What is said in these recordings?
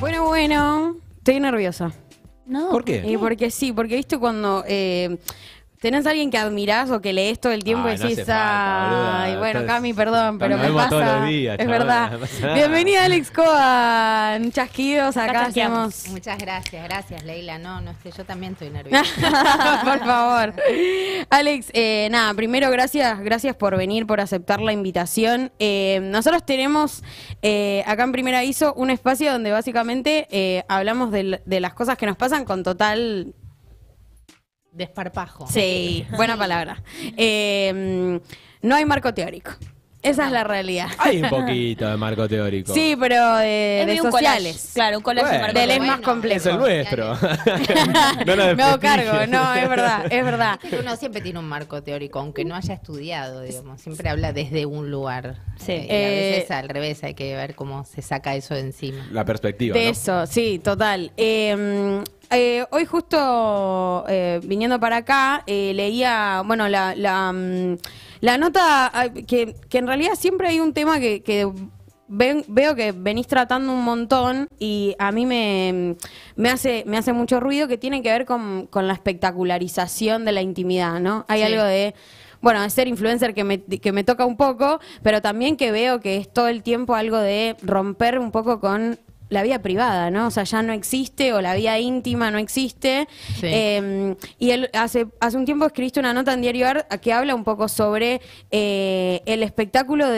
Bueno, bueno, estoy nerviosa. No. ¿Por qué? Eh, porque sí, porque viste cuando eh, ¿Tenés a alguien que admirás o que lees todo el tiempo y decís, ay, bueno, Cami, perdón, pero me pasa. es verdad. Bienvenida, Alex Coan. Chasquidos, acá estamos. Muchas gracias, gracias, Leila. No, no sé, yo también estoy nerviosa. por favor. Alex, eh, nada, primero, gracias, gracias por venir, por aceptar la invitación. Eh, nosotros tenemos eh, acá en Primera ISO un espacio donde básicamente hablamos de, de las cosas que nos pasan con total Desparpajo. Sí, buena palabra. Eh, no hay marco teórico. Esa es la realidad. Hay un poquito de marco teórico. Sí, pero eh, de, de sociales. claro, un colegio De es más complejo. Es el nuestro. no lo Me cargo, no, es verdad, es verdad. Uno siempre tiene un marco teórico, aunque no haya estudiado, digamos. Siempre habla desde un lugar. Sí. Eh, eh, al revés, hay que ver cómo se saca eso de encima. La perspectiva. eso, sí, total. Em, hoy justo viniendo para acá, leía, bueno, la, la, mm, la nota, ah, que, en realidad siempre hay un tema que, veo que venís tratando un montón y a mí me, hace, me hace mucho ruido que tiene que ver con, la espectacularización de la intimidad, ¿no? Hay algo de bueno, ser influencer que me, que me toca un poco, pero también que veo que es todo el tiempo algo de romper un poco con la vida privada, ¿no? O sea, ya no existe, o la vida íntima no existe. Em, y él hace, hace un tiempo escribiste una nota en Diario Art que habla un poco sobre eh, el espectáculo mm,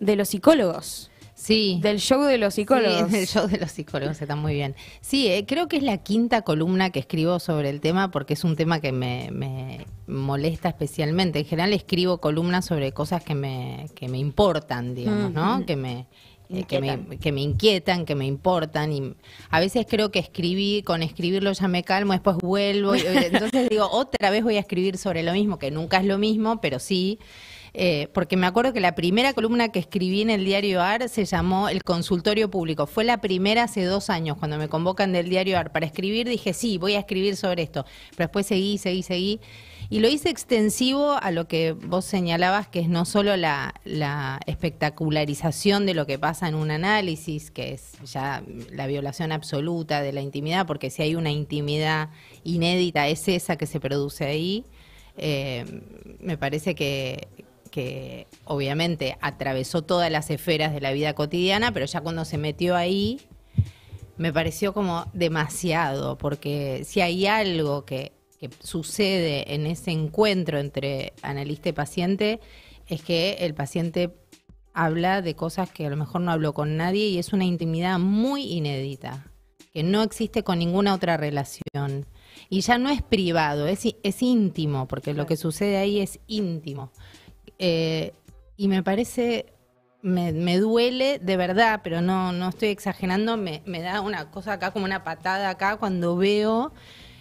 de, los psicólogos. Sí. Del show de los psicólogos. Sí, del show de los psicólogos, está muy bien. Sí, eh, creo que es la quinta columna que escribo sobre el tema porque es un tema que me, molesta especialmente. En general escribo columnas sobre cosas que me, que me importan, digamos, ¿no? Mm. Que me eh, que, me, inquietan, que me importan. Y a veces creo que escribí, con escribirlo ya me calmo, después vuelvo. Y, eh, entonces digo, otra vez voy a escribir sobre lo mismo, que nunca es lo mismo, pero sí. Eh, porque me acuerdo que la primera columna que escribí en el diario AR se llamó El consultorio público. Fue la primera hace dos años, cuando me convocan del diario AR para escribir, dije, sí, voy a escribir sobre esto. Pero después seguí, seguí, seguí. Y lo hice extensivo a lo que vos señalabas, que es no solo la, espectacularización de lo que pasa en un análisis, que es ya la violación absoluta de la intimidad, porque si hay una intimidad inédita, es esa que se produce ahí. Eh, me parece que, que obviamente atravesó todas las esferas de la vida cotidiana, pero ya cuando se metió ahí, me pareció como demasiado, porque si hay algo que que sucede en ese encuentro entre analista y paciente es que el paciente habla de cosas que a lo mejor no habló con nadie y es una intimidad muy inédita, que no existe con ninguna otra relación. Y ya no es privado, es, es íntimo, porque lo que sucede ahí es íntimo. Eh, y me parece, me, me, duele de verdad, pero no, no estoy exagerando, me, me da una cosa acá como una patada acá cuando veo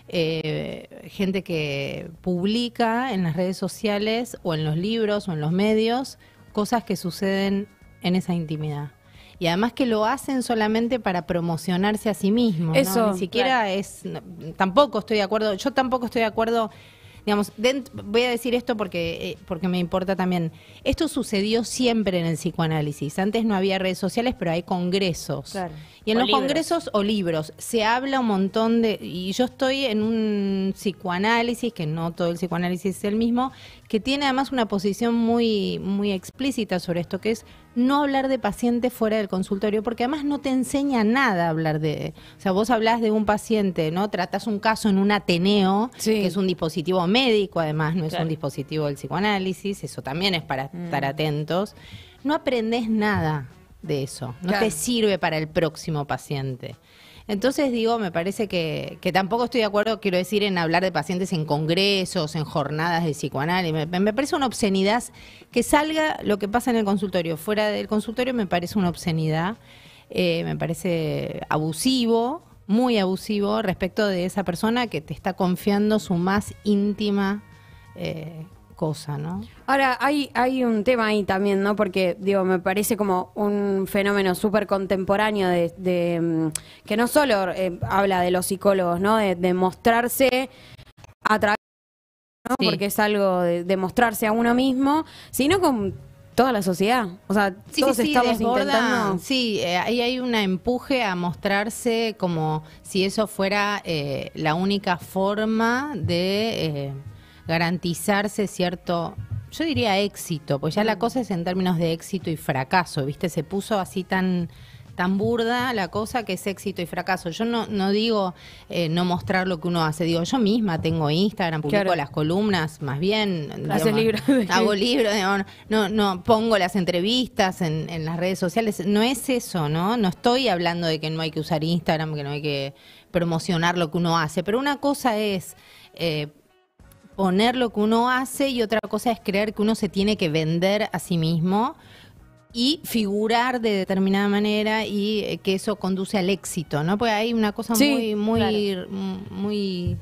eh, gente que publica en las redes sociales o en los libros o en los medios cosas que suceden en esa intimidad. Y además que lo hacen solamente para promocionarse a sí mismos. Eso, Ni siquiera es. tampoco estoy de acuerdo. Yo tampoco estoy de acuerdo Digamos, voy a decir esto porque, eh, porque me importa también. Esto sucedió siempre en el psicoanálisis. Antes no había redes sociales, pero hay congresos. Y en los congresos o libros se habla un montón de... Y yo estoy en un psicoanálisis, que no todo el psicoanálisis es el mismo, que tiene además una posición muy, muy explícita sobre esto, que es no hablar de pacientes fuera del consultorio, porque además no te enseña nada hablar de... O sea, vos hablas de un paciente, ¿no? Tratás un caso en un Ateneo, que es un dispositivo médico, además, no es un dispositivo del psicoanálisis, eso también es para mm. estar atentos. No aprendes nada de eso, no te sirve para el próximo paciente. Entonces digo, me parece que, tampoco estoy de acuerdo, quiero decir, en hablar de pacientes en congresos, en jornadas de psicoanálisis. Me, parece una obscenidad que salga lo que pasa en el consultorio. Fuera del consultorio me parece una obscenidad, eh, me parece abusivo, muy abusivo respecto de esa persona que te está confiando su más íntima eh, cosa, ¿no? Ahora, hay, hay un tema ahí también, ¿no? Porque, digo, me parece como un fenómeno súper contemporáneo de, mm, que no solo eh, habla de los psicólogos, ¿no? De, mostrarse a través, ¿no? Porque es algo de, mostrarse a uno mismo, sino con toda la sociedad. O sea, todos estamos intentando. Sí, eh, ahí hay un empuje a mostrarse como si eso fuera eh, la única forma de garantizarse cierto, yo diría éxito, pues ya la mm. cosa es en términos de éxito y fracaso, ¿viste? Se puso así tan tan burda la cosa que es éxito y fracaso. Yo no, no digo eh, no mostrar lo que uno hace, digo, yo misma tengo Instagram, publico las columnas, más bien, libro hago libros, no, no, pongo las entrevistas en, las redes sociales, no es eso, ¿no? No estoy hablando de que no hay que usar Instagram, que no hay que promocionar lo que uno hace, pero una cosa es... Eh, poner lo que uno hace y otra cosa es creer que uno se tiene que vender a sí mismo y figurar de determinada manera y eh, que eso conduce al éxito, ¿no? Porque hay una cosa muy, muy, muy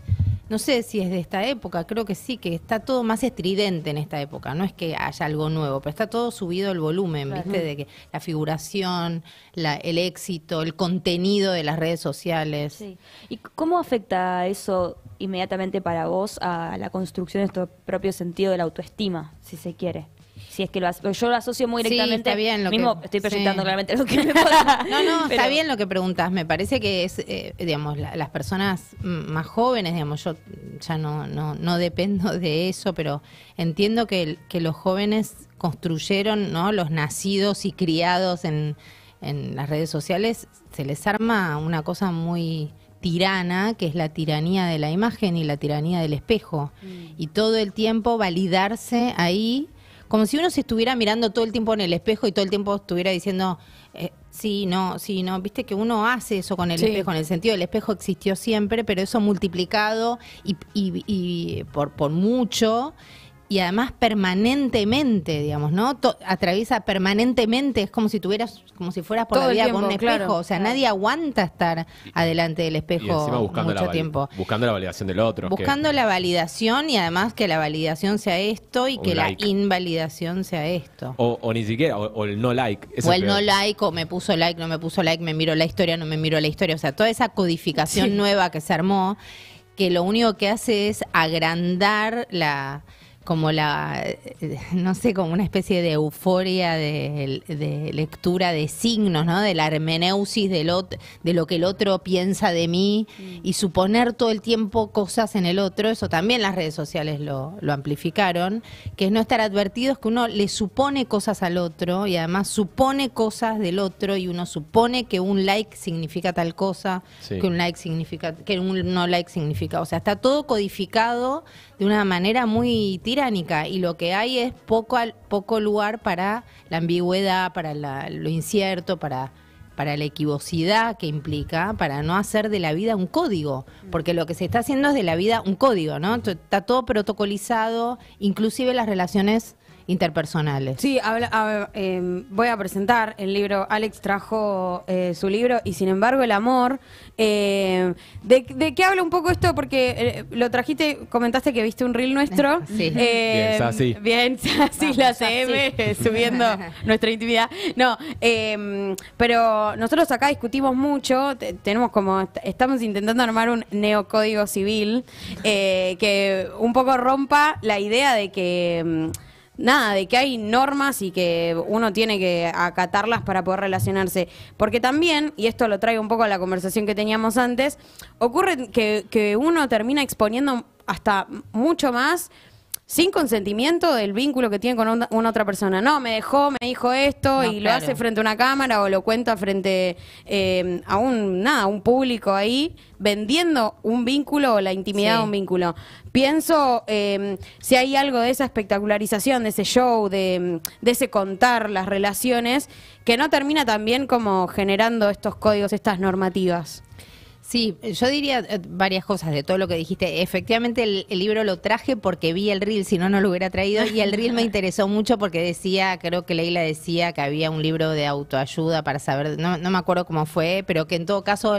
no sé si es de esta época, creo que sí, que está todo más estridente en esta época, no es que haya algo nuevo, pero está todo subido el volumen, ¿viste? De que la figuración, el éxito, el contenido de las redes sociales. ¿Y cómo afecta eso inmediatamente para vos a la construcción de tu propio sentido de la autoestima, si se quiere? si es que yo lo asocio muy directamente. está bien lo estoy proyectando lo que me no, no, está bien lo que preguntas. Me parece que es, eh, digamos, las personas más jóvenes, digamos, yo ya no, no, dependo de eso, pero entiendo que, los jóvenes construyeron, ¿no? Los nacidos y criados en, las redes sociales, se les arma una cosa muy tirana, que es la tiranía de la imagen y la tiranía del espejo. Mm. Y todo el tiempo validarse ahí como si uno se estuviera mirando todo el tiempo en el espejo y todo el tiempo estuviera diciendo, eh, sí, no, sí, no, viste que uno hace eso con el espejo, en el sentido del espejo existió siempre, pero eso multiplicado y, por mucho y además permanentemente, digamos, ¿no? atraviesa permanentemente, es como si tuvieras, como si fueras por la vida con un espejo. o sea, nadie aguanta estar adelante del espejo mucho tiempo. Buscando la validación del otro. Buscando la validación y además que la validación sea esto y que la invalidación sea esto. O, ni siquiera, o, el no like. o el, no like, o me puso like, no me puso like, me miro la historia, no me miro la historia. O sea, toda esa codificación nueva que se armó, que lo único que hace es agrandar la como la, eh, no sé, como una especie de euforia de, lectura de signos, ¿no? De la hermeneusis de lo, de lo que el otro piensa de mí y mm. suponer todo el tiempo cosas en el otro, eso también las redes sociales lo, lo amplificaron, que es no estar advertidos que uno le supone cosas al otro y además supone cosas del otro y uno supone que un like significa tal cosa, que un like significa, que un no like significa, o sea, está todo codificado de una manera muy tiránica y lo que hay es poco, poco lugar para la ambigüedad, para lo incierto, para, para la equivocidad que implica, para no hacer de la vida un código, porque lo que se está haciendo es de la vida un código, ¿no? Está todo protocolizado, inclusive las relaciones interpersonales. Sí, em, voy a presentar el libro. Alex trajo eh, su libro y sin embargo el amor. Em, de, qué habla un poco esto? Porque eh, lo trajiste, comentaste que viste un reel nuestro. Sí. Em, bien, así. Bien, así la CM subiendo nuestra intimidad. No, pero nosotros acá discutimos mucho. Tenemos como estamos intentando armar un neocódigo civil eh, que un poco rompa la idea de que nada, de que hay normas y que uno tiene que acatarlas para poder relacionarse. Porque también, y esto lo traigo un poco a la conversación que teníamos antes, ocurre que, que uno termina exponiendo hasta mucho más sin consentimiento del vínculo que tiene con una, otra persona. No, me dejó, me dijo esto y lo hace frente a una cámara o lo cuenta frente eh, a un, público ahí, vendiendo un vínculo o la intimidad de un vínculo. Pienso eh, si hay algo de esa espectacularización, de ese show, de, de ese contar las relaciones, que no termina también como generando estos códigos, estas normativas. Sí, yo diría eh, varias cosas de todo lo que dijiste. Efectivamente, el, libro lo traje porque vi el reel, si no, no lo hubiera traído. Y el reel me interesó mucho porque decía, creo que Leila decía que había un libro de autoayuda para saber, no, me acuerdo cómo fue, pero que en todo caso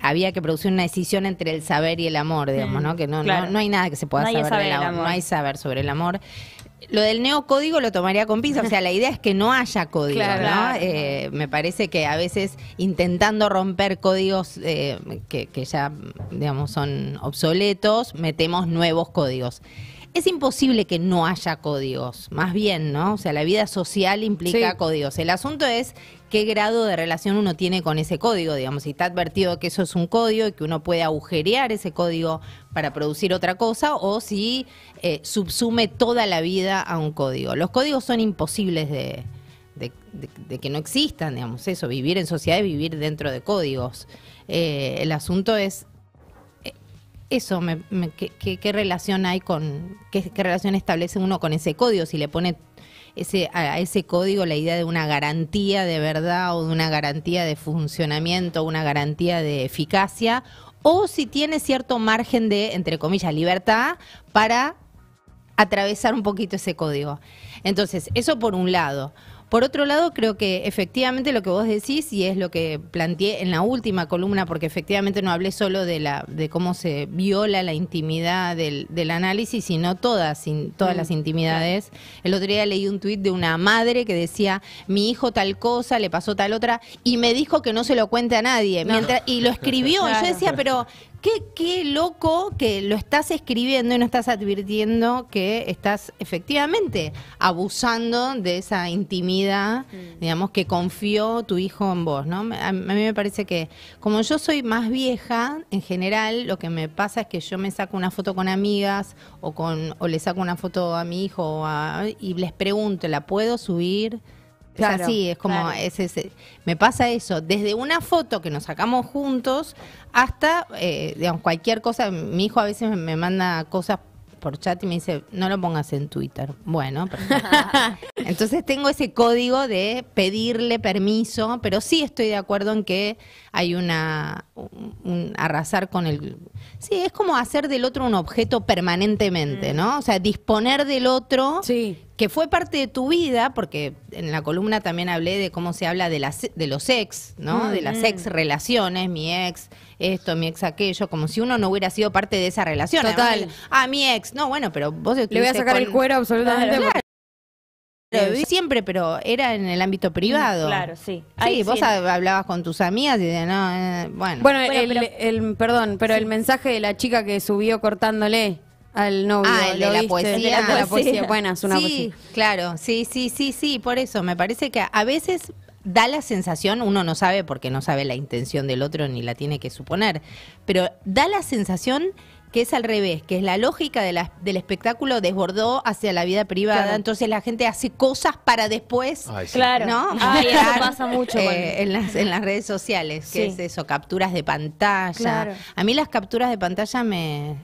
había que producir una decisión entre el saber y el amor, digamos, mm, ¿no? Que no, no, no, hay nada que se pueda saber, del amor. No hay saber sobre el amor lo del neocódigo lo tomaría con pisa o sea, la idea es que no haya código, ¿no? Eh, me parece que a veces intentando romper códigos eh, que, ya, digamos, son obsoletos, metemos nuevos códigos. Es imposible que no haya códigos, más bien, ¿no? O sea, la vida social implica códigos. El asunto es qué grado de relación uno tiene con ese código, digamos, si está advertido que eso es un código y que uno puede agujerear ese código para producir otra cosa o si eh, subsume toda la vida a un código. Los códigos son imposibles de, que no existan, digamos, eso, vivir en sociedad es vivir dentro de códigos. Eh, el asunto es eh, eso, ¿qué, relación hay con, qué relación establece uno con ese código, si le pone ese, a ese código la idea de una garantía de verdad o de una garantía de funcionamiento, una garantía de eficacia, o si tiene cierto margen de, entre comillas, libertad para atravesar un poquito ese código. Entonces, eso por un lado. Por otro lado, creo que efectivamente lo que vos decís, y es lo que planteé en la última columna, porque efectivamente no hablé solo de, la, de cómo se viola la intimidad del, análisis, sino todas, todas mm, las intimidades. El otro día leí un tuit de una madre que decía, mi hijo tal cosa, le pasó tal otra, y me dijo que no se lo cuente a nadie. y lo escribió, y yo decía, pero qué, loco que lo estás escribiendo y no estás advirtiendo que estás efectivamente abusando de esa intimidad, mm. digamos, que confió tu hijo en vos, A, mí me parece que, como yo soy más vieja, en general, lo que me pasa es que yo me saco una foto con amigas o, o le saco una foto a mi hijo y les pregunto, ¿la puedo subir? es así, es como, ese me pasa eso, desde una foto que nos sacamos juntos hasta, eh, digamos, cualquier cosa, mi hijo a veces me manda cosas por chat y me dice, no lo pongas en Twitter. Bueno, entonces tengo ese código de pedirle permiso, pero sí estoy de acuerdo en que hay una un, arrasar con el sí es como hacer del otro un objeto permanentemente mm. no o sea disponer del otro que fue parte de tu vida porque en la columna también hablé de cómo se habla de las de los ex no mm, de las mm. ex relaciones mi ex esto, mi ex aquello, como si uno no hubiera sido parte de esa relación. Total. a ah, mi ex. No, bueno, pero vos Le voy a sacar el cuero absolutamente. Siempre, pero era en el ámbito mm, privado. Claro, sí. Ahí, sí, vos hablabas con tus amigas y de no, eh, bueno. el, perdón, pero el mensaje de la chica que subió cortándole al novio. Ah, de, la poesía. de la, poesía. Bueno, es una sí, claro. Sí, sí, sí, sí. Por eso, me parece que a veces da la sensación, uno no sabe porque no sabe la intención del otro ni la tiene que suponer, pero da la sensación que es al revés, que es la lógica del espectáculo desbordó hacia la vida privada, entonces la gente hace cosas para después, claro, ¿no? eso pasa mucho eh, en, las, redes sociales, que es eso, capturas de pantalla. A mí las capturas de pantalla me,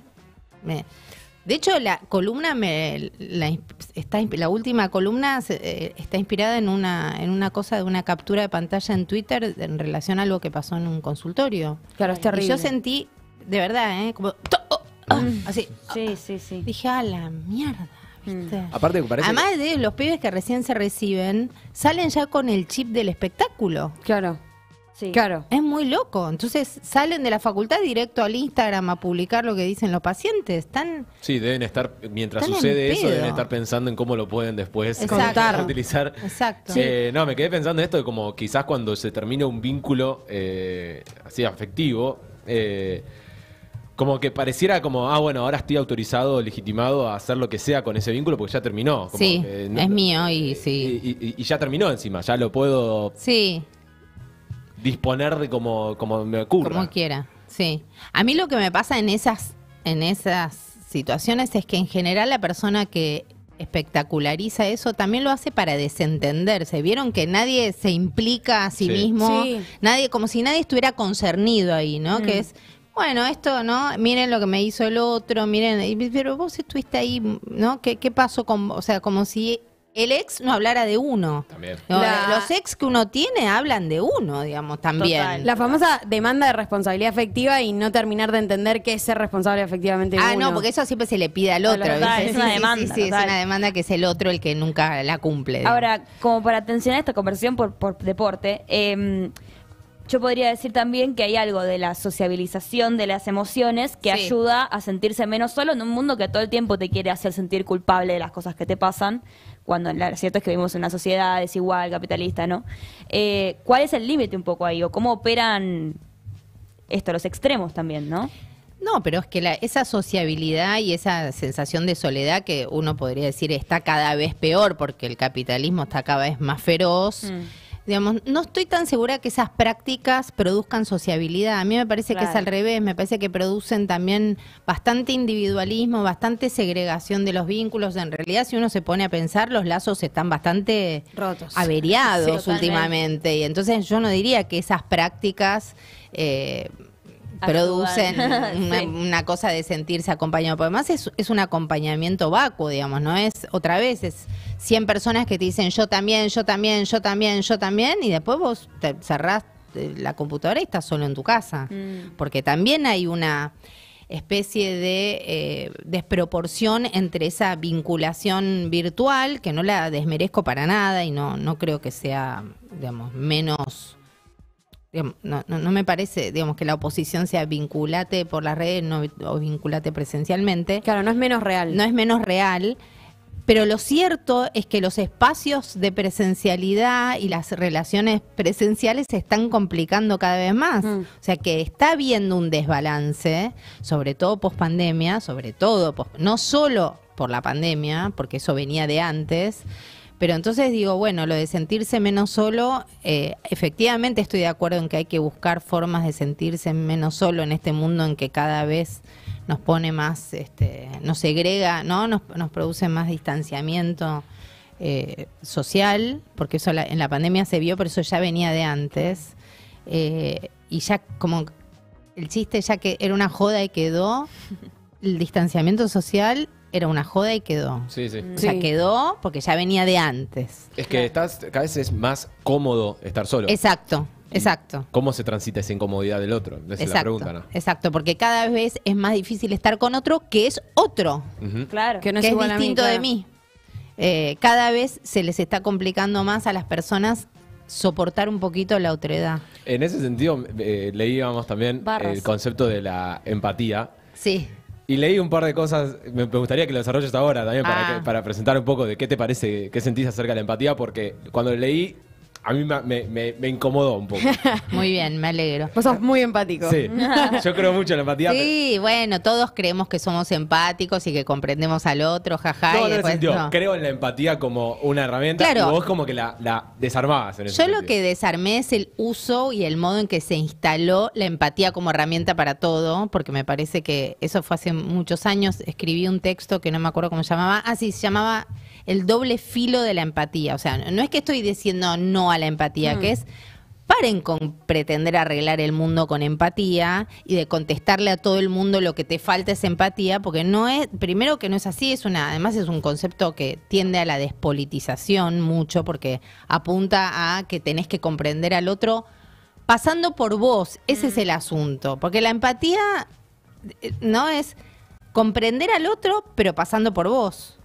de hecho, la columna me, la, está, la última columna eh, está inspirada en una en una cosa de una captura de pantalla en Twitter en relación a algo que pasó en un consultorio. Claro, es terrible. Y yo sentí de verdad, ¿eh? como oh, Mm. así. Sí, ah, sí, sí. Dije, a la mierda. Mm. Aparte parece Además de los pibes que recién se reciben, salen ya con el chip del espectáculo. Claro. Sí. Claro. Es muy loco. Entonces salen de la facultad directo al Instagram a publicar lo que dicen los pacientes. Están. Sí, deben estar, mientras sucede eso, deben estar pensando en cómo lo pueden después utilizar. Exacto. Eh, no, me quedé pensando en esto de como quizás cuando se termina un vínculo eh, así afectivo. Eh, como que pareciera como, ah, bueno, ahora estoy autorizado, legitimado a hacer lo que sea con ese vínculo porque ya terminó. sí, es mío y sí. Y, ya terminó encima, ya lo puedo sí. disponer como, como me ocurra. Como quiera, sí. A mí lo que me pasa en esas, en esas situaciones es que en general la persona que espectaculariza eso, también lo hace para desentenderse. Vieron que nadie se implica a sí, mismo, nadie, como si nadie estuviera concernido ahí, ¿no? Que mm. es bueno, esto, ¿no? Miren lo que me hizo el otro, miren, pero vos estuviste ahí, ¿no? ¿Qué, pasó con, o sea, como si el ex no hablara de uno. También. Los ex que uno tiene hablan de uno, digamos, también. La famosa demanda de responsabilidad afectiva y no terminar de entender qué es ser responsable efectivamente ah, no, porque eso siempre se le pide al otro. es una demanda. es una demanda que es el otro el que nunca la cumple. Ahora, como para a esta conversión por, por deporte, em, yo podría decir también que hay algo de la sociabilización de las emociones que ayuda a sentirse menos solo en un mundo que todo el tiempo te quiere hacer sentir culpable de las cosas que te pasan, cuando lo cierto es que vivimos en una sociedad desigual, capitalista, ¿no? Eh, ¿Cuál es el límite un poco ahí? ¿O cómo operan esto, los extremos también, ¿no? No, pero es que esa sociabilidad y esa sensación de soledad que uno podría decir está cada vez peor porque el capitalismo está cada vez más feroz. Mm. Digamos, no estoy tan segura que esas prácticas produzcan sociabilidad. A mí me parece que es al revés, me parece que producen también bastante individualismo, bastante segregación de los vínculos. En realidad, si uno se pone a pensar, los lazos están bastante rotos, averiados últimamente. Y entonces yo no diría que esas prácticas eh, producen una, cosa de sentirse acompañado. porque además es, un acompañamiento vacuo, digamos, ¿no? Es otra vez, es 100 personas que te dicen yo también, yo también, yo también, yo también, y después vos te cerrás eh, la computadora y estás solo en tu casa. Mm. Porque también hay una especie de eh, desproporción entre esa vinculación virtual, que no la desmerezco para nada y no, no creo que sea, digamos, menos no, me parece, digamos, que la oposición sea vinculate por las redes o vinculate presencialmente. Claro, no es menos real. No es menos real, pero lo cierto es que los espacios de presencialidad y las relaciones presenciales se están complicando cada vez más. Mm. O sea que está habiendo un desbalance, sobre todo post pandemia, sobre todo, no solo por la pandemia, porque eso venía de antes, pero entonces digo, bueno, lo de sentirse menos solo, eh, efectivamente estoy de acuerdo en que hay que buscar formas de sentirse menos solo en este mundo en que cada vez nos pone más, este, nos segrega, ¿no? Nos, produce más distanciamiento eh, social, porque eso en la pandemia se vio, pero eso ya venía de antes. Eh, y ya como el chiste ya que era una joda y quedó, el distanciamiento social era una joda y quedó. Sí, sí. O sea, quedó porque ya venía de antes. Es que estás, cada vez es más cómodo estar solo. Exacto, exacto. ¿Cómo se transita esa incomodidad del otro? Esa es la pregunta, ¿no? exacto, porque cada vez es más difícil estar con otro que es otro, Claro. Que es, distinto de mí. Eh, cada vez se les está complicando más a las personas soportar un poquito la otredad. En ese sentido, eh, leíamos también el concepto de la empatía, Sí. Y leí un par de cosas, me, gustaría que lo desarrolles ahora también para, ah. para presentar un poco de qué te parece, qué sentís acerca de la empatía, porque cuando leí a mí me, incomodó un poco. Muy bien, me alegro. Vos sos muy empático. Sí, yo creo mucho en la empatía. Sí, bueno, todos creemos que somos empáticos y que comprendemos al otro, jaja. No, no, creo en la empatía como una herramienta claro, y vos como que la, desarmabas. En yo lo que desarmé es el uso y el modo en que se instaló la empatía como herramienta para todo, porque me parece que eso fue hace muchos años. Escribí un texto que no me acuerdo cómo se llamaba. Ah, sí, se llamaba El doble filo de la empatía. O sea, no es que estoy diciendo no la empatía, que mm. es paren con pretender arreglar el mundo con empatía y de contestarle a todo el mundo lo que te falta es empatía, porque no es, primero que no es así, es una, además es un concepto que tiende a la despolitización mucho, porque apunta a que tenés que comprender al otro pasando por vos, ese es mm. el asunto, porque la empatía eh, no es comprender al otro, pero pasando por vos.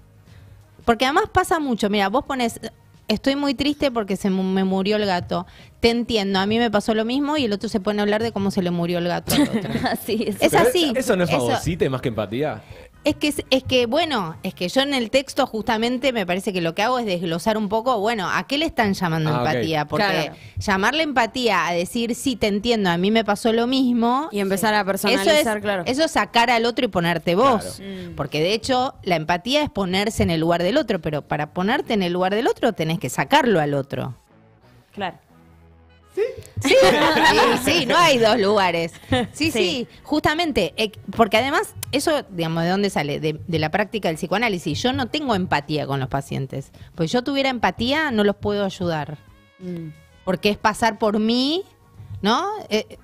Porque además pasa mucho, mira, vos pones estoy muy triste porque se me murió el gato. Te entiendo, a mí me pasó lo mismo y el otro se pone a hablar de cómo se le murió el gato así es. así. Eso no es eso- más que empatía. Es que, es que, bueno, es que yo en el texto justamente me parece que lo que hago es desglosar un poco, bueno, ¿a qué le están llamando ah, empatía? Porque llamarle empatía a decir, sí, te entiendo, a mí me pasó lo mismo, Y empezar a personalizar, claro. eso es sacar al otro y ponerte vos. Mm. Porque de hecho, la empatía es ponerse en el lugar del otro, pero para ponerte en el lugar del otro tenés que sacarlo al otro. Claro. ¿Sí? Sí, no hay dos lugares. Sí, sí, justamente, eh, porque además, eso, digamos, ¿de dónde sale? De, la práctica del psicoanálisis. Yo no tengo empatía con los pacientes. Pues yo tuviera empatía, no los puedo ayudar. Mm. Porque es pasar por mí, ¿no? Eh,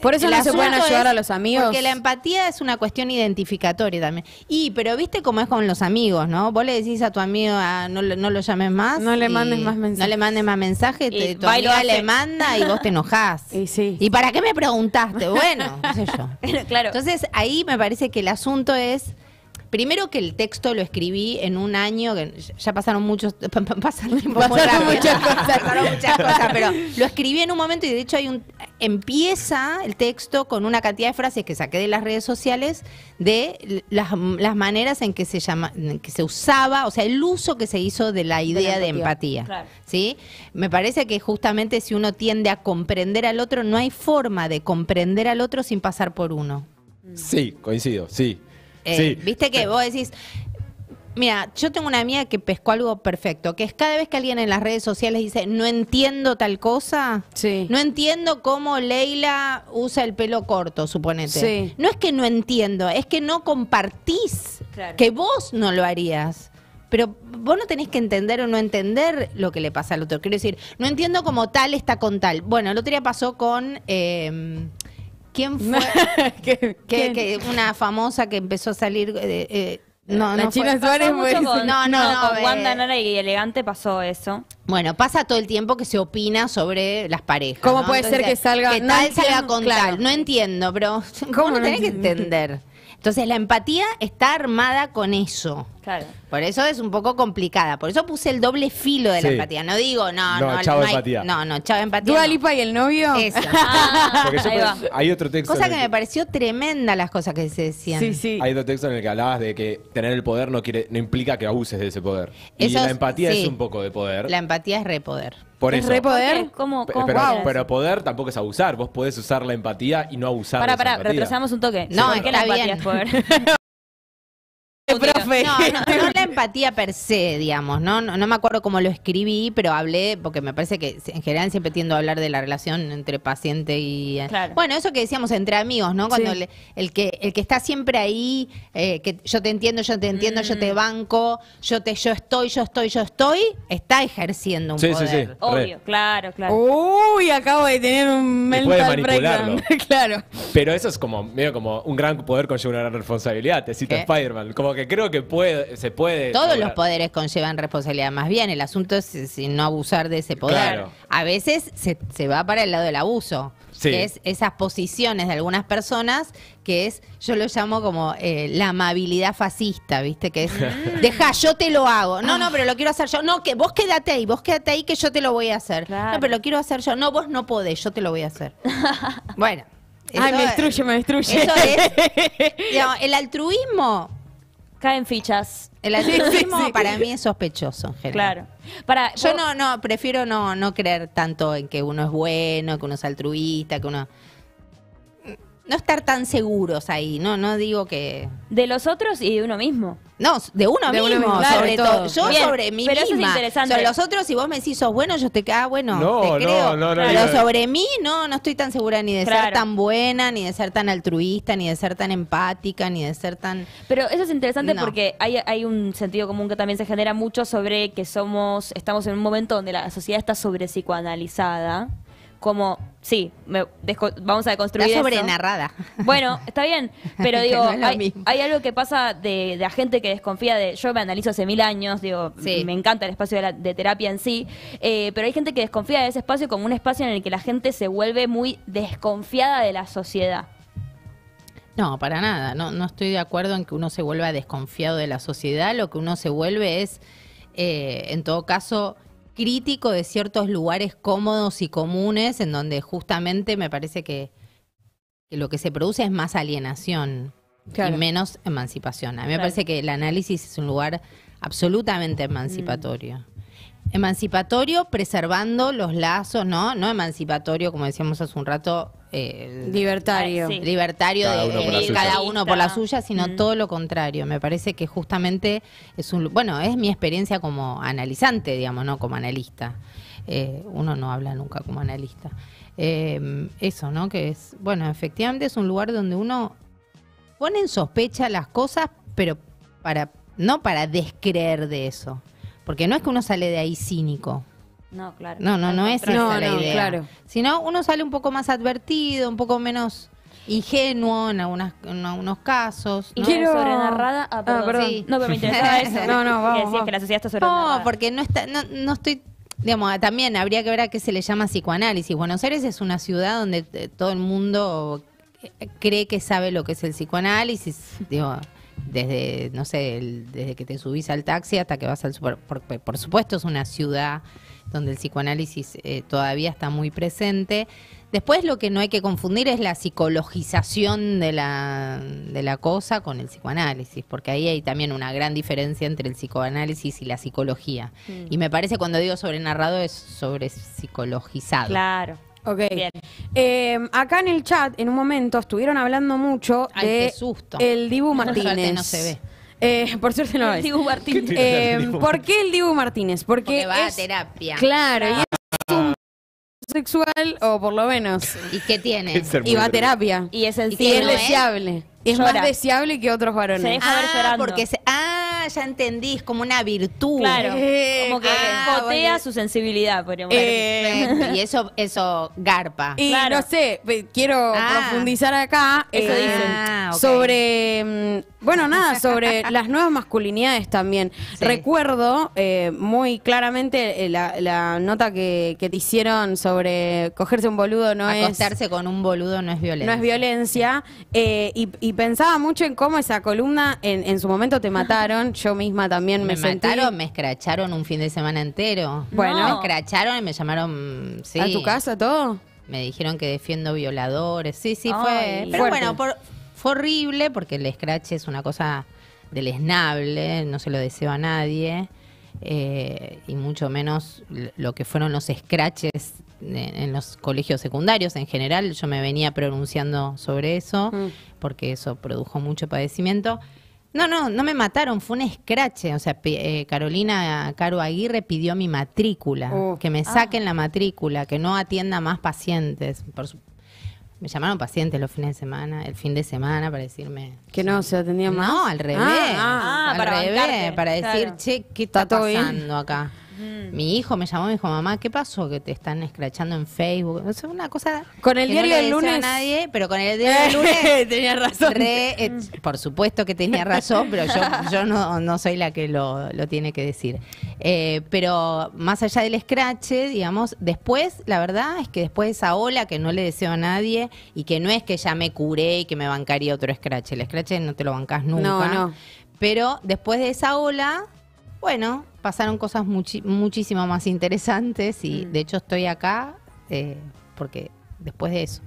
por eso no se pueden ayudar a los amigos. Porque la empatía es una cuestión identificatoria también. Y, pero viste cómo es con los amigos, ¿no? Vos le decís a tu amigo, ah, no, no, lo llames más. No le mandes más mensajes. No le mandes más mensajes, te, tu le manda y vos te enojás. Y sí. ¿Y para qué me preguntaste? Bueno, no sé yo. claro. Entonces, ahí me parece que el asunto es... Primero que el texto lo escribí en un año, que ya pasaron muchos, pasaron, pasaron muchas cosas, pasaron muchas cosas, pero lo escribí en un momento y de hecho hay un empieza el texto con una cantidad de frases que saqué de las redes sociales de las, maneras en que se usaba, o sea, el uso que se hizo de la idea de, empatía. ¿sí? Me parece que justamente si uno tiende a comprender al otro, no hay forma de comprender al otro sin pasar por uno. Sí, coincido, sí. Eh, viste que eh, vos decís, Mira, yo tengo una amiga que pescó algo perfecto, que es cada vez que alguien en las redes sociales dice, no entiendo tal cosa, sí. no entiendo cómo Leila usa el pelo corto, suponete. No es que no entiendo, es que no compartís, que vos no lo harías. Pero vos no tenés que entender o no entender lo que le pasa al otro. Quiero decir, no entiendo cómo tal está con tal. Bueno, el otro día pasó con... Em, ¿Quién fue? una famosa que empezó a salir... Eh, eh, no, no China Suárez no, no, no, Wanda eh. Nara y Elegante pasó eso. Bueno, pasa todo el tiempo que se opina sobre las parejas. ¿Cómo puede ser que salga que tal salga con tal? No entiendo, pero ¿cómo, que entender? Entonces la empatía está armada con eso. Por eso es un poco complicada. Por eso puse el doble filo de la empatía. No digo, no, No, no. empatía. No, no, chao empatía. ¿Tú y el novio. Eso. Ah, hay otro texto. Cosa que me pareció tremenda las cosas que se decían. Sí, sí. Hay otro texto en el que hablabas de que tener el poder no quiere, no implica que abuses de ese poder. y la empatía es un poco de poder. La empatía es repoder. por re poder? ¿Cómo, pero, poder tampoco es abusar. Vos podés usar la empatía y no abusar de para retrasamos un toque. No, es que la empatía es poder? Este profe. No, no, la empatía per se, digamos, ¿no? ¿no? me acuerdo cómo lo escribí, pero hablé, porque me parece que en general siempre tiendo a hablar de la relación entre paciente y... Eh, claro. Bueno, eso que decíamos entre amigos, ¿no? Cuando el, que, el que está siempre ahí, eh, que yo te entiendo, yo te entiendo, yo te mm. banco, yo te yo estoy, yo estoy, yo estoy, está ejerciendo un poder. Sí, sí, Obvio, claro, claro. Uy, acabo de tener un mental breakdown. claro. Pero eso es como, medio como un gran poder conlleva una gran responsabilidad, te cita Spider-Man, como creo que puede, se puede. Todos los poderes conllevan responsabilidad. Más bien, el asunto es, no abusar de ese poder. A veces se, va para el lado del abuso. que es esas posiciones de algunas personas, que es, yo lo llamo como eh, la amabilidad fascista, ¿viste? Que es, deja, yo te lo hago. No, ah. no, pero lo quiero hacer yo. No, que vos quédate ahí, vos quédate ahí que yo te lo voy a hacer. No, pero lo quiero hacer yo. No, vos no podés, yo te lo voy a hacer. bueno. Ay, me destruye, me destruye. Eso es, el altruismo caen fichas. El altruismo para mí es sospechoso, Claro. Para, Yo no, no, prefiero no, no creer tanto en que uno es bueno, que uno es altruista, que uno no estar tan seguros ahí, no, no digo que. De los otros y de uno mismo. No, de uno mismo, sobre todo. Yo sobre mí pero Eso es interesante. Sobre los otros, si vos me decís, sos bueno, yo te ah, bueno, no, te no, pero sobre mí, no, no estoy tan segura ni de ser tan buena, ni de ser tan altruista, ni de ser tan empática, ni de ser tan... Pero eso es interesante porque hay, hay un sentido común que también se genera mucho sobre que somos, estamos en un momento donde la sociedad está sobre psicoanalizada como, sí, vamos a deconstruir Está sobrenarrada. Bueno, está bien, pero digo, hay, algo que pasa de, la gente que desconfía de, yo me analizo hace mil años, digo, me encanta el espacio de, terapia en sí, eh, pero hay gente que desconfía de ese espacio como un espacio en el que la gente se vuelve muy desconfiada de la sociedad. No, para nada, no, no estoy de acuerdo en que uno se vuelva desconfiado de la sociedad, lo que uno se vuelve es, eh, en todo caso, crítico de ciertos lugares cómodos y comunes en donde justamente me parece que, lo que se produce es más alienación y menos emancipación. A mí me parece que el análisis es un lugar absolutamente mm. emancipatorio. Emancipatorio preservando los lazos, ¿no? No emancipatorio, como decíamos hace un rato, libertario, libertario cada de, por, cada uno por la suya, sino mm. todo lo contrario. Me parece que justamente es un, bueno, es mi experiencia como analizante, digamos, no como analista. Eh, uno no habla nunca como analista. Eh, eso, ¿no? Que es, bueno, efectivamente es un lugar donde uno pone en sospecha las cosas, pero para no para descreer de eso, porque no es que uno sale de ahí cínico, no, claro. No, no, no es esa la idea. Claro. Sino uno sale un poco más advertido, un poco menos ingenuo en, algunas, en algunos casos. ¿no? Quiero... Sobrenarrada. Ah, ah perdón. No, pero eso. no, no, vamos. que la sociedad está sobrenarrada. No, porque no, está, no, no estoy digamos, también habría que ver a qué se le llama psicoanálisis. Buenos Aires es una ciudad donde eh, todo el mundo eh, cree que sabe lo que es el psicoanálisis, digo, desde, no sé, desde que te subís al taxi hasta que vas al super, por, por supuesto es una ciudad donde el psicoanálisis eh, todavía está muy presente. Después lo que no hay que confundir es la psicologización de la, de la cosa con el psicoanálisis, porque ahí hay también una gran diferencia entre el psicoanálisis y la psicología. Mm. Y me parece cuando digo sobre es sobre psicologizado. Claro. Ok. Eh, acá en el chat, en un momento, estuvieron hablando mucho Ay, de susto. el Dibu Martínez. no se ve. Eh, por suerte no es. Eh, ¿Por qué el Dibu Martínez? Porque, va a terapia. Claro, y es ah. un sexual o por lo menos. ¿Y qué tiene? Y va a terapia. Y es el ¿Y es deseable. Es más deseable que otros varones. Se deja ah, Porque ah, ya entendí, es como una virtud. Eh, como que ah, su sensibilidad, por ejemplo. y eso, eso garpa. claro. no sé, quiero ah. profundizar acá. Eso Sobre mm, bueno, nada, sobre las nuevas masculinidades también. Recuerdo eh, muy claramente eh, la, nota que, te hicieron sobre cogerse un boludo no es... Acostarse con un boludo no es violencia. No es violencia. Eh, y, pensaba mucho en cómo esa columna, en, su momento te mataron, yo misma también me, me mataron, me escracharon un fin de semana entero. Bueno. Me escracharon y me llamaron... Sí. ¿A tu casa todo? Me dijeron que defiendo violadores. Sí, sí, fue... Pero bueno, por horrible porque el scratch es una cosa del esnable, no se lo deseo a nadie. Eh, y mucho menos lo que fueron los scratches en los colegios secundarios en general. Yo me venía pronunciando sobre eso mm. porque eso produjo mucho padecimiento. No, no, no me mataron, fue un scratch. O sea, eh, Carolina Caro Aguirre pidió mi matrícula, oh. que me ah. saquen la matrícula, que no atienda más pacientes. Por, me llamaron pacientes los fines de semana, el fin de semana para decirme. ¿Que no se atendía más? No, al revés. Ah, ah, para revés, para decir, che, ¿qué está, pasando acá? Mi hijo me llamó y me dijo, mamá, ¿qué pasó? Que te están escrachando en Facebook. no sé una cosa. Con el que diario no del lunes. a nadie, pero con el diario del lunes. tenía razón. Eh, mm. por supuesto que tenía razón, pero yo, no, soy la que lo, tiene que decir. Eh, pero más allá del escrache, digamos, después, la verdad es que después de esa ola que no le deseo a nadie y que no es que ya me curé y que me bancaría otro escrache. El escrache no te lo bancas nunca. No, no. Pero después de esa ola bueno, pasaron cosas muchísimo más interesantes y mm. de hecho estoy acá eh, porque después de eso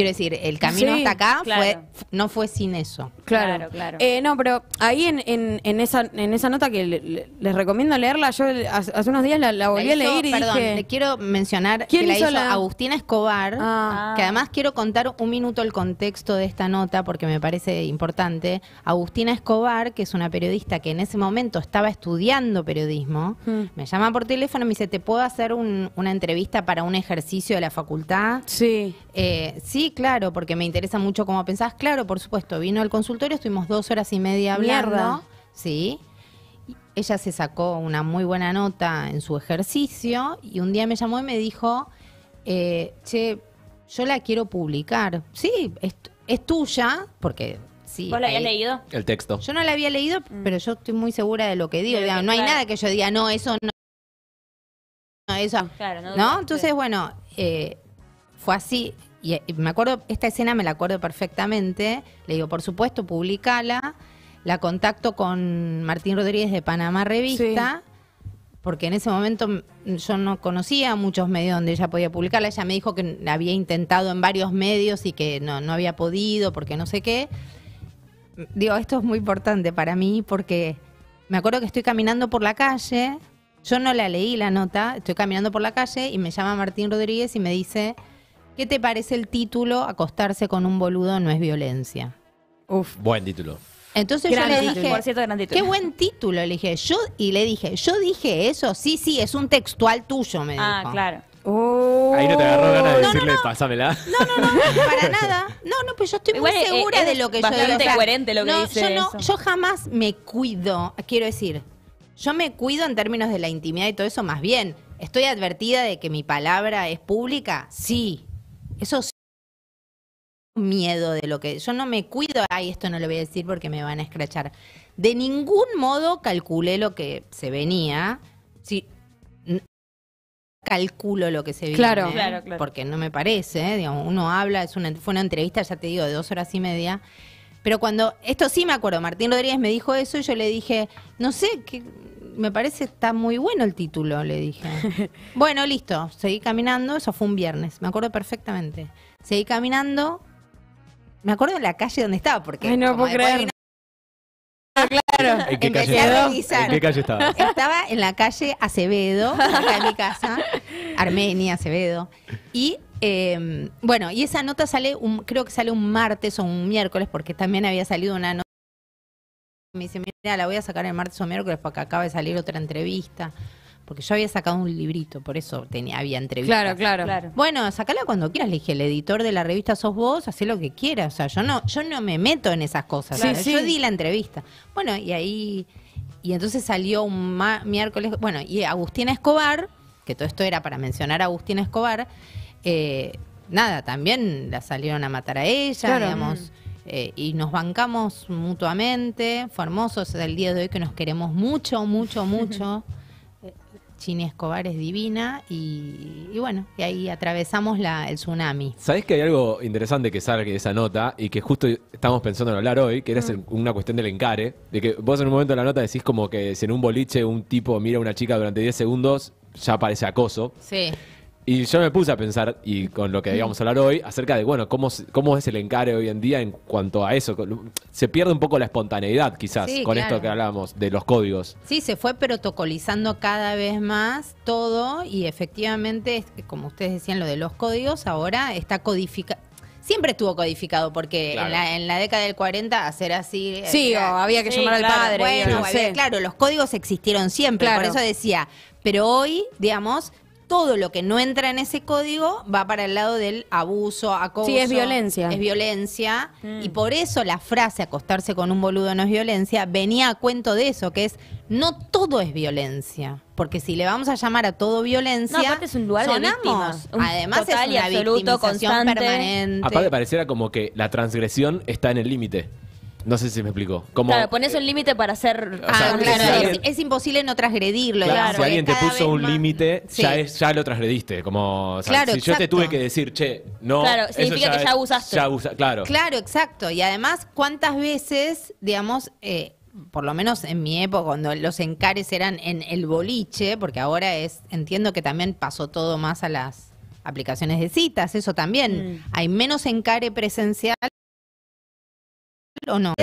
Quiero decir, el camino hasta acá no fue sin eso. Claro, claro. Eh, no, pero ahí en, esa, en esa nota que les recomiendo leerla, yo hace unos días la, volví a leer y perdón, le quiero mencionar que la hizo, Agustina Escobar, ah. que además quiero contar un minuto el contexto de esta nota porque me parece importante. Agustina Escobar, que es una periodista que en ese momento estaba estudiando periodismo, hmm. me llama por teléfono y me dice, ¿te puedo hacer una entrevista para un ejercicio de la facultad? Sí. Eh, sí, claro, porque me interesa mucho cómo pensás. Claro, por supuesto, vino al consultorio, estuvimos dos horas y media hablando. Sí. Ella se sacó una muy buena nota en su ejercicio y un día me llamó y me dijo, eh, che, yo la quiero publicar. Sí, es, tuya, porque Sí, ¿Vos la habías leído? El texto. Yo no la había leído, mm. pero yo estoy muy segura de lo que digo. no hay nada que yo diga, no, eso no. no eso. Claro, no, Entonces, bueno, eh, fue así. Y, me acuerdo, esta escena me la acuerdo perfectamente. Le digo, por supuesto, publicala. La contacto con Martín Rodríguez de Panamá Revista. porque en ese momento yo no conocía muchos medios donde ella podía publicarla. Ella me dijo que había intentado en varios medios y que no, no había podido porque no sé qué. Digo, esto es muy importante para mí porque me acuerdo que estoy caminando por la calle, yo no la leí la nota, estoy caminando por la calle y me llama Martín Rodríguez y me dice, ¿Qué te parece el título? Acostarse con un boludo no es violencia. Uf. Buen título. Entonces yo le dije, por cierto, qué buen título, le dije, yo, y le dije, yo dije eso, sí, sí, es un textual tuyo, me ah, dijo. Ah, claro. Oh. Ahí no te agarró ganas de decirle, no, no. pásamela. No, no, no, para nada. No, no, pues yo estoy muy segura de lo que yo digo. Bastante coherente lo que dice yo no... Yo jamás me cuido, quiero decir, yo me cuido en términos de la intimidad y todo eso, más bien. ¿Estoy advertida de que mi palabra es pública? Sí. Eso sí, miedo de lo que yo no me cuido, ay, esto no lo voy a decir porque me van a escrachar. De ningún modo calculé lo que se venía. Si, calculo lo que se venía. Claro, claro, claro. Porque no me parece, digamos, uno habla, es una, fue una entrevista, ya te digo, de dos horas y media. Pero cuando, esto sí me acuerdo, Martín Rodríguez me dijo eso y yo le dije, no sé, qué me parece está muy bueno el título, le dije. bueno, listo, seguí caminando, eso fue un viernes, me acuerdo perfectamente. Seguí caminando, me acuerdo en la calle donde estaba, porque... Ay, no puedo Claro. ¿En qué calle estaba? en la calle Acevedo, acá mi casa, Armenia, Acevedo. Y em, bueno, y esa nota sale, un, creo que sale un martes o un miércoles, porque también había salido una nota me dice, mira, la voy a sacar el martes o miércoles porque acaba de salir otra entrevista. Porque yo había sacado un librito, por eso tenía, había entrevista. Claro, claro, Bueno, sacala cuando quieras, le dije, el editor de la revista sos vos, hacé lo que quieras. O sea, yo no, yo no me meto en esas cosas. Yo di la entrevista. Bueno, y ahí, y entonces salió un miércoles, bueno, y Agustina Escobar, que todo esto era para mencionar a Agustina Escobar, eh, nada, también la salieron a matar a ella, digamos. Eh, y nos bancamos mutuamente. formosos es el día de hoy que nos queremos mucho, mucho, mucho. Chini Escobar es divina y, bueno, y ahí atravesamos la, el tsunami. ¿Sabés que hay algo interesante que sale de esa nota y que justo estamos pensando en hablar hoy, que era mm. una cuestión del encare? De que vos en un momento de la nota decís como que si en un boliche un tipo mira a una chica durante 10 segundos, ya parece acoso. Sí. Y yo me puse a pensar, y con lo que a hablar hoy, acerca de, bueno, cómo, cómo es el encare hoy en día en cuanto a eso. Se pierde un poco la espontaneidad, quizás, con esto que hablábamos de los códigos. Sí, se fue protocolizando cada vez más todo, y efectivamente, como ustedes decían, lo de los códigos ahora está codificado siempre estuvo codificado, porque en, la, década del 40 hacer así... Eh, sí, o había que llamar al padre. Bueno, claro, los códigos existieron siempre, por eso decía, pero hoy, digamos, todo lo que no entra en ese código va para el lado del abuso, acoso. Sí, es violencia. Es violencia. Mm. Y por eso la frase acostarse con un boludo no es violencia venía a cuento de eso, que es no todo es violencia. Porque si le vamos a llamar a todo violencia, no, es un lugar de Además es una Aparte pareciera como que la transgresión está en el límite. No sé si me explicó Como, claro, pones un límite para hacer. es, imposible no transgredirlo. Claro, si alguien te puso un límite, ya, ya lo transgrediste. Como, si yo te tuve que decir, che, no. Claro, significa que ya abusaste. claro. Claro, exacto. Y además, ¿cuántas veces, digamos, eh, por lo menos en mi época, cuando los encares eran en el boliche, porque ahora es, entiendo que también pasó todo más a las aplicaciones de citas, eso también. Mm. Hay menos encare presencial no? no,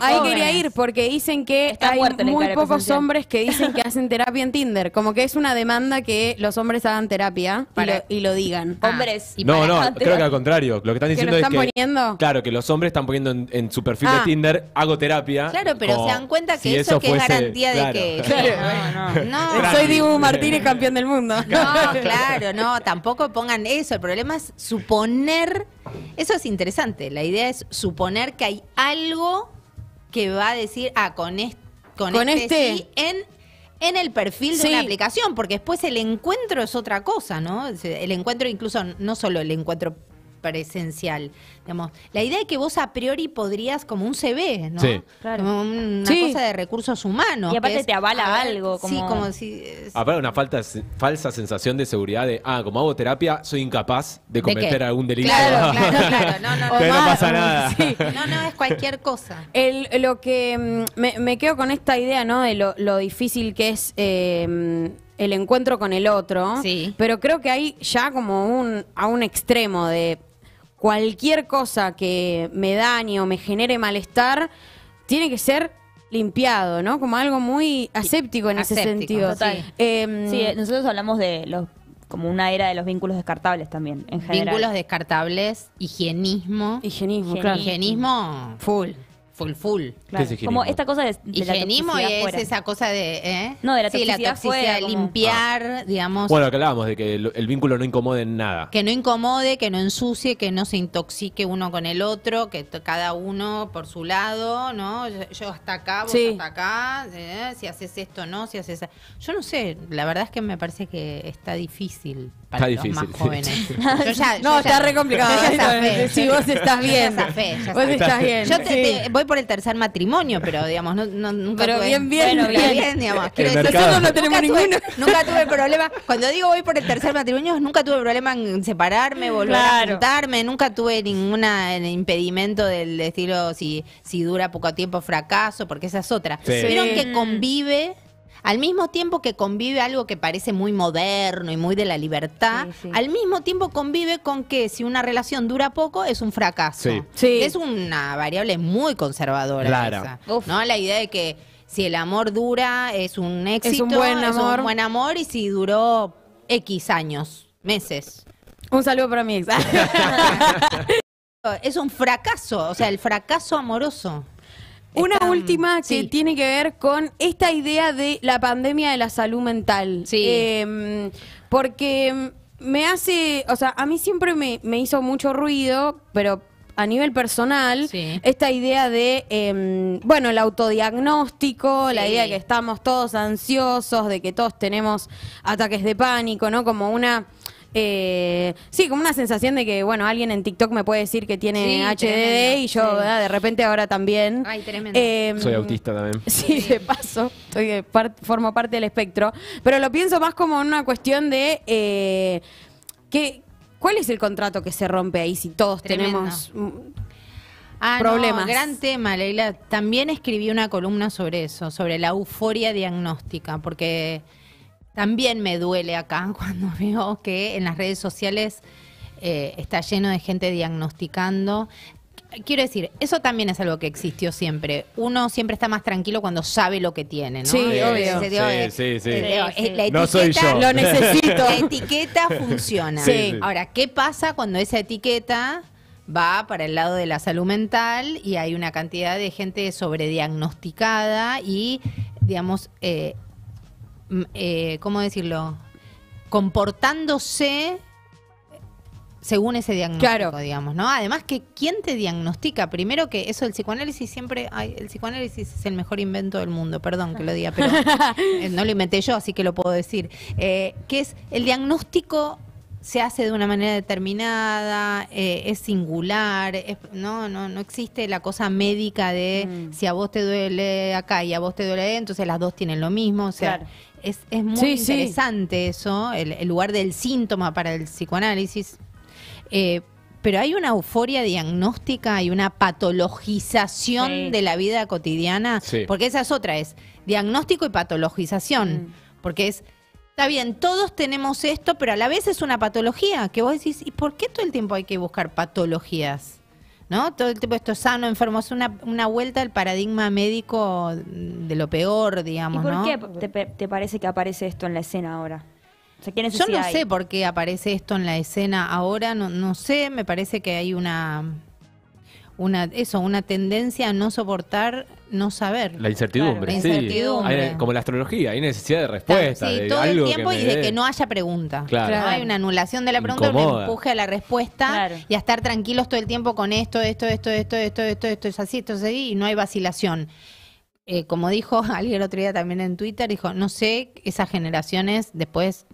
ahí quería ir porque dicen que hay muy pocos hombres que dicen que hacen terapia en Tinder. Como que es una demanda que los hombres hagan terapia y lo- digan. Ah. Hombres No, no, creo que al contrario. Lo que están diciendo es que. Claro, que los hombres están poniendo en, su perfil de ah. Tinder, hago terapia. Claro, pero se dan cuenta que eso, es garantía de que. Soy Dibu Martínez, campeón del mundo. No, claro, no, tampoco pongan eso. El problema es suponer eso es interesante. La idea es suponer que hay algo que va a decir, ah, con, este, este, sí, en, en el perfil de la una aplicación, porque después el encuentro es otra cosa, ¿no? El encuentro incluso, no solo el encuentro esencial. la idea es que vos a priori podrías como un CV, ¿no? Como una cosa de recursos humanos. Y aparte te avala algo. Como... Sí, como si... una falsa sensación de seguridad de, ah, como hago terapia, soy incapaz de cometer algún delito. Claro, claro, claro. No, no, pasa nada. No, no, es cualquier cosa. lo que mm, me, quedo con esta idea, ¿no? De lo, difícil que es... Em, el encuentro con el otro, sí. pero creo que hay ya como un a un extremo de cualquier cosa que me dañe o me genere malestar, tiene que ser limpiado, ¿no? Como algo muy aséptico en ese sentido. sí, em, eh, nosotros hablamos de los como una era de los vínculos descartables también, en general. Vínculos descartables, higienismo. Higienismo, higienismo Higienismo full full full. como esta cosa de, higienismo y es esa cosa de ¿eh? no de la toxicidad, limpiar digamos bueno que hablábamos de que el, vínculo no incomode en nada que no incomode que no ensucie que no se intoxique uno con el otro que cada uno por su lado no yo, hasta acá vos hasta acá ¿eh? si haces esto no si haces yo no sé la verdad es que me parece que está difícil Está difícil. más jóvenes. No, está re complicado. Sí, vos estás bien. Vos estás bien. Yo voy por el tercer matrimonio, pero digamos, no, no- nunca Pero bien, bien, bien, digamos. Quiero no tenemos nunca tuve- Nunca tuve problema. Cuando digo voy por el tercer matrimonio, nunca tuve problema en separarme, volver a juntarme. Nunca tuve ningún eh, impedimento del estilo si, si dura poco tiempo, fracaso, porque esa es otra. Vieron que convive al mismo tiempo que convive algo que parece muy moderno y muy de la libertad, al mismo tiempo convive con que si una relación dura poco es un fracaso. Sí. Es una variable muy conservadora claro. ¿no? La idea de que si el amor dura es un éxito, es un buen amor, es un buen amor y si duró X años, meses. Un saludo para mi ex. es un fracaso, o sea, el fracaso amoroso. Una última que tiene que ver con esta idea de la pandemia de la salud mental. Sí. Em, porque me hace, o sea, a mí siempre me, hizo mucho ruido, pero a nivel personal, esta idea de, em, bueno, el autodiagnóstico, la idea de que estamos todos ansiosos, de que todos tenemos ataques de pánico, ¿no? Como una eh, sí, como una sensación de que, bueno, alguien en TikTok me puede decir que tiene HDD y yo de repente ahora también. Ay, tremendo. Em, Soy autista también. Sí, de paso, formo parte del espectro. Pero lo pienso más como una cuestión de eh, ¿cuál es el contrato que se rompe ahí si todos tenemos... Ah, problemas. gran tema, Leila. También escribí una columna sobre eso, sobre la euforia diagnóstica, porque también me duele acá cuando veo que en las redes sociales eh, está lleno de gente diagnosticando. Quiero decir, eso también es algo que existió siempre. Uno siempre está más tranquilo cuando sabe lo que tiene, ¿no? Sí, obvio. No soy etiqueta, yo. Lo necesito. La etiqueta funciona. Ahora, ¿qué pasa cuando esa etiqueta va para el lado de la salud mental y hay una cantidad de gente sobrediagnosticada y, digamos, eh, Mm, eh, ¿cómo decirlo? Comportándose según ese diagnóstico, digamos, ¿no? Además que quién te diagnostica, primero que eso del psicoanálisis siempre, el psicoanálisis es el mejor invento del mundo, perdón que lo diga, pero eh, no lo inventé yo, así que lo puedo decir, eh, que es el diagnóstico se hace de una manera determinada, es singular, no, no, no existe la cosa médica de mm. si a vos te duele acá y a vos te duele, ahí entonces las dos tienen lo mismo, o sea, es, muy interesante eso, el, lugar del síntoma para el psicoanálisis. Eh, pero hay una euforia diagnóstica, y una patologización de la vida cotidiana, porque esa es otra, es diagnóstico y patologización, mm. porque es Está bien, todos tenemos esto, pero a la vez es una patología, que vos decís, ¿y por qué todo el tiempo hay que buscar patologías? ¿no? Todo el tipo esto sano, enfermo, es una, una vuelta al paradigma médico de lo peor, digamos, ¿Y por qué te, parece que aparece esto en la escena ahora? Yo no sé por qué aparece esto en la escena ahora, no, no sé, me parece que hay una una eso, una tendencia a no soportar no saber. La incertidumbre, La incertidumbre. como la astrología, hay necesidad de respuesta. Sí, todo el tiempo y de, que no haya pregunta. Claro. hay una anulación de la pregunta, un empuje a la respuesta y a estar tranquilos todo el tiempo con esto, esto, esto, esto, esto, esto, esto, esto es así, esto es así, y no hay vacilación. Eh, como dijo alguien el otro día también en Twitter, dijo, no sé, esas generaciones, después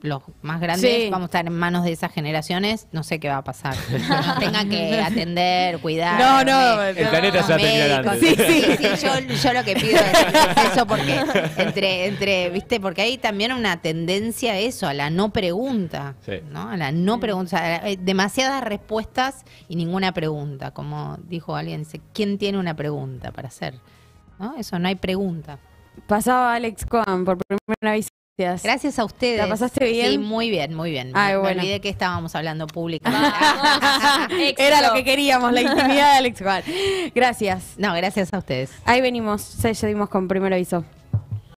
los más grandes, vamos a estar en manos de esas generaciones, no sé qué va a pasar. Tenga que atender, cuidar. No, no, el planeta se va Sí, sí, sí yo, lo que pido es eso, porque entre, entre, viste, porque hay también una tendencia a eso, a la no pregunta, ¿no? A la no pregunta, demasiadas respuestas y ninguna pregunta, como dijo alguien, ¿quién tiene una pregunta para hacer? Eso no hay pregunta. Pasaba Alex Cohen por primera vez. Gracias. a ustedes. ¿La pasaste bien? Sí, muy bien, muy bien. olvidé que estábamos hablando público Era lo que queríamos, la intimidad de Alex Juan. Gracias. No, gracias a ustedes. Ahí venimos, ya dimos con primer aviso.